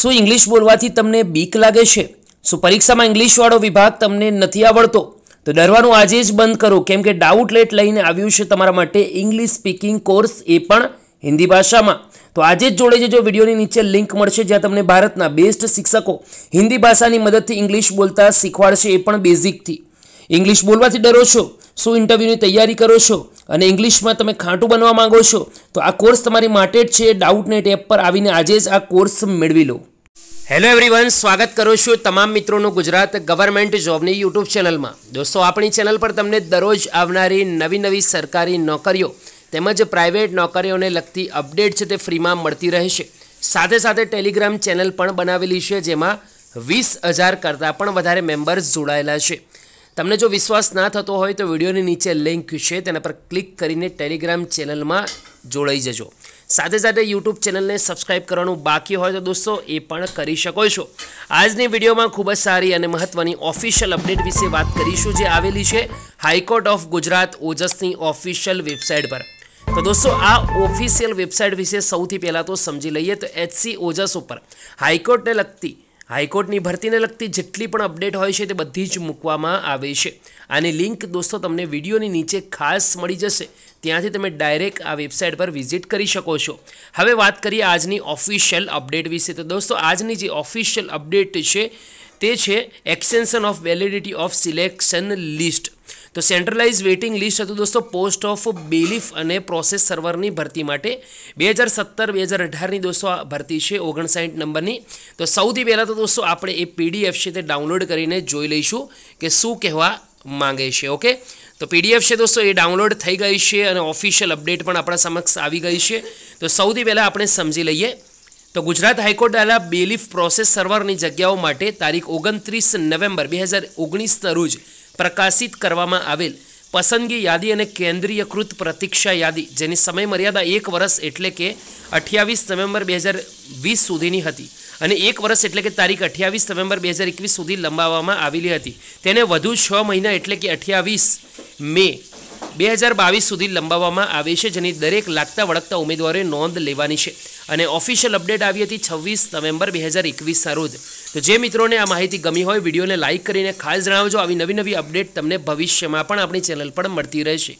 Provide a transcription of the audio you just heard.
શું ઇંગ્લિશ બોલવાથી તમને બીક લાગે છે શું પરીક્ષામાં ઇંગ્લિશવાળો વિભાગ તમને નથી આવડતો તો ડરવાનું આજે જ બંધ કરો કેમ કે લેટ લઈને આવ્યું છે તમારા માટે ઇંગ્લિશ સ્પીકિંગ કોર્સ એ પણ હિન્દી ભાષામાં તો આજે જ જોડે જજો વિડીયોની નીચે લિંક મળશે જ્યાં તમને ભારતના બેસ્ટ શિક્ષકો હિન્દી ભાષાની મદદથી ઇંગ્લિશ બોલતા શીખવાડશે એ પણ બેઝિકથી ઇંગ્લિશ બોલવાથી ડરો છો શું ઇન્ટરવ્યૂની તૈયારી કરો છો અને ઇંગ્લિશમાં તમે ખાંટું બનવા માગો છો તો આ કોર્સ તમારી માટે જ છે ડાઉટ નેટ એપ પર આવીને આજે જ આ કોર્સ મેળવી લો હેલો એવરીવન સ્વાગત કરું છું તમામ મિત્રોનું ગુજરાત ગવર્મેન્ટ જોબની યુટ્યુબ ચેનલમાં દોસ્તો આપણી ચેનલ પર તમને દરરોજ આવનારી નવી નવી સરકારી નોકરીઓ તેમજ પ્રાઇવેટ નોકરીઓને લગતી અપડેટ છે તે ફ્રીમાં મળતી રહેશે સાથે સાથે ટેલિગ્રામ ચેનલ પણ બનાવેલી છે જેમાં વીસ હજાર કરતાં પણ વધારે મેમ્બર્સ જોડાયેલા છે તમને જો વિશ્વાસ ના થતો હોય તો વિડીયોની નીચે લિંક છે તેના પર ક્લિક કરીને ટેલિગ્રામ ચેનલમાં જોડાઈ જજો સાથે સાથે યુટ્યુબ ચેનલને સબસ્ક્રાઈબ કરવાનું બાકી હોય તો દોસ્તો એ પણ કરી શકો છો આજની વિડીયોમાં ખૂબ જ સારી અને મહત્ત્વની ઓફિશિયલ અપડેટ વિશે વાત કરીશું જે આવેલી છે હાઈકોર્ટ ઓફ ગુજરાત ઓજસની ઓફિશિયલ વેબસાઇટ પર તો દોસ્તો આ ઓફિશિયલ વેબસાઇટ વિશે સૌથી પહેલાં તો સમજી લઈએ તો એચસી ઓજસ ઉપર હાઈકોર્ટને લગતી હાઈકોર્ટની ભરતીને લગતી જેટલી પણ અપડેટ હોય છે તે બધી જ મૂકવામાં આવે છે આની લિંક દોસ્તો તમને વિડીયોની નીચે ખાસ મળી જશે ત્યાંથી તમે ડાયરેક્ટ આ વેબસાઇટ પર વિઝિટ કરી શકો છો હવે વાત કરીએ આજની ઓફિશિયલ અપડેટ વિશે તો દોસ્તો આજની જે ઓફિશિયલ અપડેટ છે તે છે extension of validity of selection list તો સેન્ટ્રલાઇઝ વેઇટિંગ લિસ્ટ હતું દોસ્તો પોસ્ટ ઓફ બેલીફ અને પ્રોસેસ સર્વરની ભરતી માટે બે હજાર સત્તર બે હજાર અઢારની દોસ્તો આ ભરતી છે ઓગણસાઠ નંબરની તો સૌથી પહેલાં તો દોસ્તો આપણે એ પીડીએફ છે તે ડાઉનલોડ કરીને જોઈ લઈશું કે શું કહેવા માંગે છે ઓકે તો પીડીએફ છે દોસ્તો એ ડાઉનલોડ થઈ ગઈ છે અને ઓફિશિયલ અપડેટ પણ આપણા સમક્ષ આવી ગઈ છે તો સૌથી પહેલાં આપણે સમજી લઈએ તો ગુજરાત હાઈકોર્ટ દ્વારા બેલીફ પ્રોસેસ સર્વરની જગ્યાઓ માટે તારીખ ઓગણત્રીસ નવેમ્બર બે હજાર ઓગણીસના રોજ પ્રકાશિત કરવામાં આવેલ પસંદગી યાદી અને કેન્દ્રીયકૃત પ્રતીક્ષા યાદી જેની સમયમર્યાદા એક વર્ષ એટલે કે અઠ્યાવીસ નવેમ્બર બે હજાર વીસ સુધીની હતી અને એક વર્ષ એટલે કે તારીખ અઠ્યાવીસ નવેમ્બર બે હજાર એકવીસ સુધી લંબાવવામાં આવેલી હતી તેને વધુ છ મહિના એટલે કે અઠ્યાવીસ મે બે હજાર બાવીસ સુધી લંબાવવામાં આવે છે જેની દરેક લાગતા વળગતા ઉમેદવારોએ નોંધ લેવાની છે અને ઓફિશિયલ અપડેટ આવી હતી છવ્વીસ નવેમ્બર બે હજાર એકવીસના રોજ તો જે મિત્રોને આ માહિતી ગમી હોય વિડીયોને લાઇક કરીને ખાસ જણાવજો આવી નવી નવી અપડેટ તમને ભવિષ્યમાં પણ આપણી ચેનલ પર મળતી રહેશે